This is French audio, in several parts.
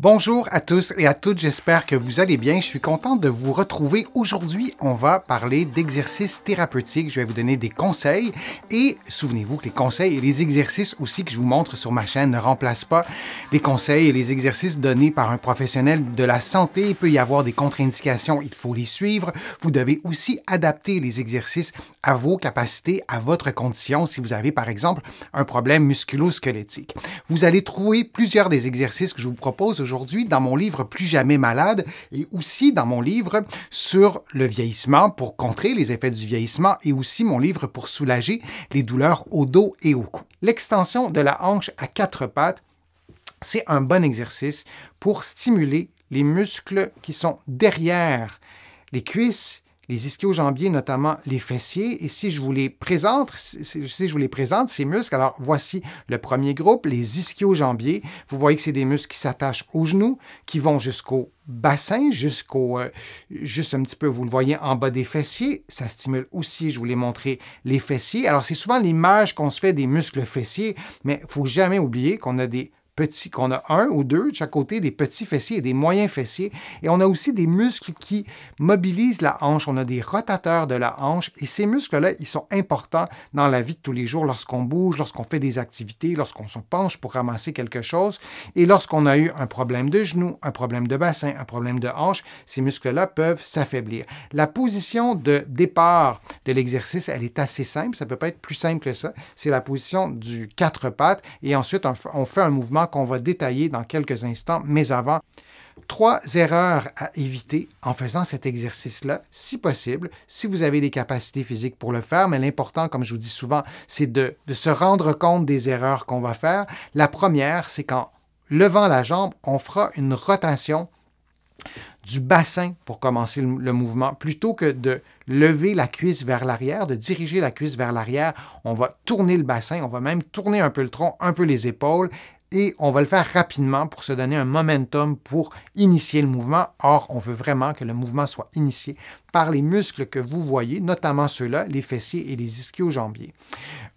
Bonjour à tous et à toutes, j'espère que vous allez bien. Je suis content de vous retrouver. Aujourd'hui, on va parler d'exercices thérapeutiques. Je vais vous donner des conseils et souvenez-vous que les conseils et les exercices aussi que je vous montre sur ma chaîne ne remplacent pas les conseils et les exercices donnés par un professionnel de la santé. Il peut y avoir des contre-indications, il faut les suivre. Vous devez aussi adapter les exercices à vos capacités, à votre condition si vous avez par exemple un problème musculo-squelettique. Vous allez trouver plusieurs des exercices que je vous propose aujourd'hui dans mon livre Plus jamais malade et aussi dans mon livre sur le vieillissement pour contrer les effets du vieillissement et aussi mon livre pour soulager les douleurs au dos et au cou. L'extension de la hanche à quatre pattes, c'est un bon exercice pour stimuler les muscles qui sont derrière les cuisses les ischio-jambiers, notamment les fessiers. Et si je vous les présente, si je vous les présente, ces muscles, alors voici le premier groupe, les ischio-jambiers. Vous voyez que c'est des muscles qui s'attachent aux genoux, qui vont jusqu'au bassin, jusqu'au, euh, juste un petit peu, vous le voyez en bas des fessiers. Ça stimule aussi, je vous l'ai montré, les fessiers. Alors c'est souvent l'image qu'on se fait des muscles fessiers, mais il faut jamais oublier qu'on a des petits, qu'on a un ou deux de chaque côté, des petits fessiers et des moyens fessiers. Et on a aussi des muscles qui mobilisent la hanche. On a des rotateurs de la hanche. Et ces muscles-là, ils sont importants dans la vie de tous les jours lorsqu'on bouge, lorsqu'on fait des activités, lorsqu'on se penche pour ramasser quelque chose. Et lorsqu'on a eu un problème de genou, un problème de bassin, un problème de hanche, ces muscles-là peuvent s'affaiblir. La position de départ de l'exercice, elle est assez simple. Ça ne peut pas être plus simple que ça. C'est la position du quatre pattes. Et ensuite, on fait un mouvement qu'on va détailler dans quelques instants, mais avant, trois erreurs à éviter en faisant cet exercice-là, si possible, si vous avez les capacités physiques pour le faire, mais l'important, comme je vous dis souvent, c'est de, de se rendre compte des erreurs qu'on va faire. La première, c'est qu'en levant la jambe, on fera une rotation du bassin pour commencer le mouvement. Plutôt que de lever la cuisse vers l'arrière, de diriger la cuisse vers l'arrière, on va tourner le bassin, on va même tourner un peu le tronc, un peu les épaules et on va le faire rapidement pour se donner un momentum pour initier le mouvement. Or, on veut vraiment que le mouvement soit initié par les muscles que vous voyez, notamment ceux-là, les fessiers et les ischio-jambiers.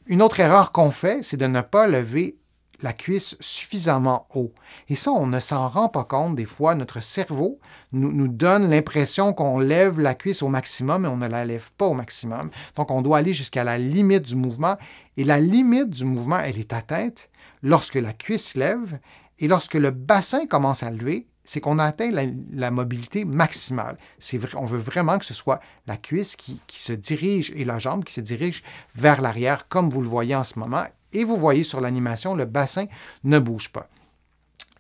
Une autre erreur qu'on fait, c'est de ne pas lever la cuisse suffisamment haut. Et ça, on ne s'en rend pas compte des fois. Notre cerveau nous, nous donne l'impression qu'on lève la cuisse au maximum et on ne la lève pas au maximum. Donc, on doit aller jusqu'à la limite du mouvement. Et la limite du mouvement, elle est atteinte lorsque la cuisse lève et lorsque le bassin commence à lever, c'est qu'on atteint la, mobilité maximale. c'est Vrai, on veut vraiment que ce soit la cuisse qui, qui se dirige et la jambe qui se dirige vers l'arrière, comme vous le voyez en ce moment, et vous voyez sur l'animation, le bassin ne bouge pas.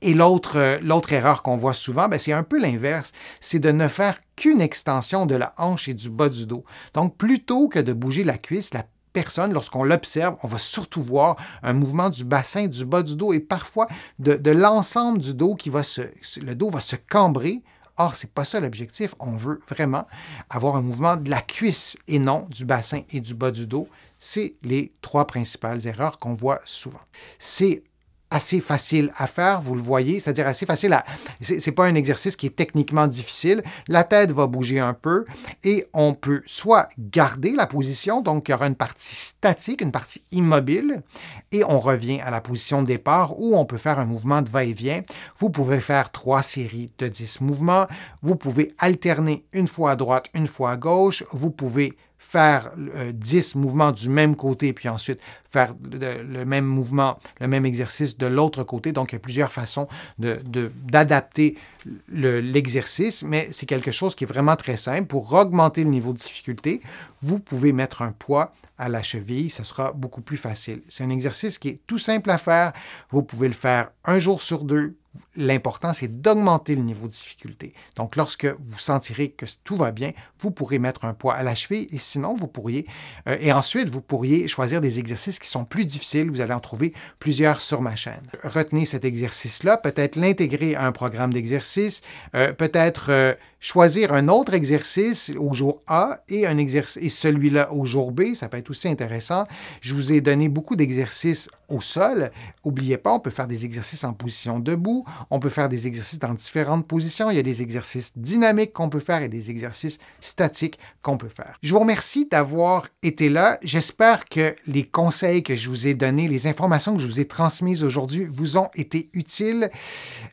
Et l'autre, euh, l'autre erreur qu'on voit souvent, ben, c'est un peu l'inverse, c'est de ne faire qu'une extension de la hanche et du bas du dos. Donc, plutôt que de bouger la cuisse, la personne, lorsqu'on l'observe, on va surtout voir un mouvement du bassin, du bas du dos et parfois de, de l'ensemble du dos qui va se... Le dos va se cambrer Or, c'est pas ça l'objectif. On veut vraiment avoir un mouvement de la cuisse et non du bassin et du bas du dos. C'est les trois principales erreurs qu'on voit souvent. C'est assez facile à faire, vous le voyez, c'est-à-dire assez facile à... n'est pas un exercice qui est techniquement difficile. La tête va bouger un peu et on peut soit garder la position, donc il y aura une partie statique, une partie immobile, et on revient à la position de départ où on peut faire un mouvement de va-et-vient. Vous pouvez faire trois séries de dix mouvements. Vous pouvez alterner une fois à droite, une fois à gauche. Vous pouvez faire 10 euh, mouvements du même côté, puis ensuite faire le, même mouvement, le même exercice de l'autre côté. Donc, il y a plusieurs façons d'adapter l'exercice, mais c'est quelque chose qui est vraiment très simple. Pour augmenter le niveau de difficulté, vous pouvez mettre un poids à la cheville, ce sera beaucoup plus facile. C'est un exercice qui est tout simple à faire. Vous pouvez le faire un jour sur deux, L'important, c'est d'augmenter le niveau de difficulté. Donc, lorsque vous sentirez que tout va bien, vous pourrez mettre un poids à la cheville et sinon, vous pourriez, euh, et ensuite, vous pourriez choisir des exercices qui sont plus difficiles. Vous allez en trouver plusieurs sur ma chaîne. Retenez cet exercice-là, peut-être l'intégrer à un programme d'exercice, euh, peut-être euh, choisir un autre exercice au jour A et, un exercice, et celui-là au jour B. Ça peut être aussi intéressant. Je vous ai donné beaucoup d'exercices au sol. N'oubliez pas, on peut faire des exercices en position debout on peut faire des exercices dans différentes positions. Il y a des exercices dynamiques qu'on peut faire et des exercices statiques qu'on peut faire. Je vous remercie d'avoir été là. J'espère que les conseils que je vous ai donnés, les informations que je vous ai transmises aujourd'hui vous ont été utiles.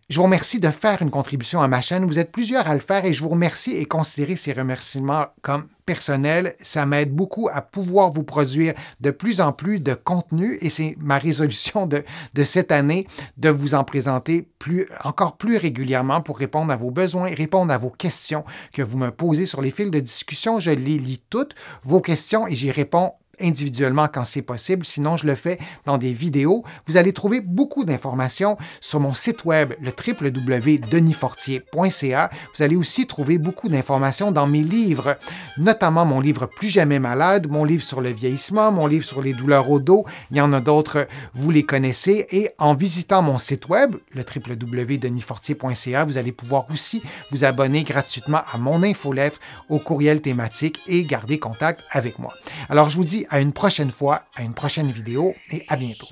Je vous remercie de faire une contribution à ma chaîne. Vous êtes plusieurs à le faire et je vous remercie et considérez ces remerciements comme personnel, ça m'aide beaucoup à pouvoir vous produire de plus en plus de contenu et c'est ma résolution de, de, cette année de vous en présenter plus, encore plus régulièrement pour répondre à vos besoins, répondre à vos questions que vous me posez sur les fils de discussion. Je les lis toutes, vos questions, et j'y réponds individuellement quand c'est possible. Sinon, je le fais dans des vidéos. Vous allez trouver beaucoup d'informations sur mon site web, le www.denisfortier.ca. Vous allez aussi trouver beaucoup d'informations dans mes livres, notamment mon livre Plus jamais malade, mon livre sur le vieillissement, mon livre sur les douleurs au dos. Il y en a d'autres, vous les connaissez. Et en visitant mon site web, le www.denisfortier.ca, vous allez pouvoir aussi vous abonner gratuitement à mon infolettre, au courriel thématique et garder contact avec moi. Alors, je vous dis à une prochaine fois, à une prochaine vidéo et à bientôt.